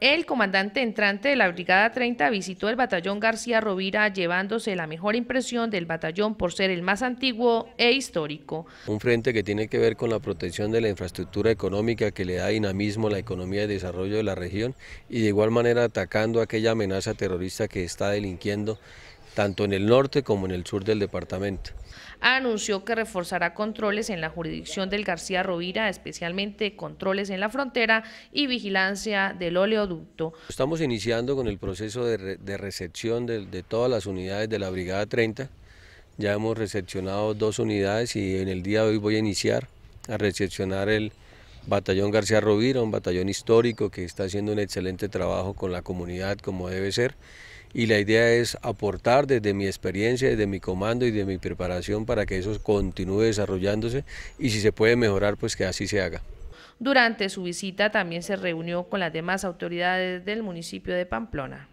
El comandante entrante de la Brigada 30 visitó el batallón García Rovira llevándose la mejor impresión del batallón por ser el más antiguo e histórico. Un frente que tiene que ver con la protección de la infraestructura económica que le da dinamismo a la economía y desarrollo de la región y de igual manera atacando aquella amenaza terrorista que está delinquiendo tanto en el norte como en el sur del departamento. Anunció que reforzará controles en la jurisdicción del García Rovira, especialmente controles en la frontera y vigilancia del oleoducto. Estamos iniciando con el proceso de, recepción de, de todas las unidades de la Brigada 30. Ya hemos recepcionado dos unidades y en el día de hoy voy a iniciar a recepcionar el batallón García Rovira, un batallón histórico que está haciendo un excelente trabajo con la comunidad como debe ser y la idea es aportar desde mi experiencia, desde mi comando y de mi preparación para que eso continúe desarrollándose y si se puede mejorar, pues que así se haga. Durante su visita también se reunió con las demás autoridades del municipio de Pamplona.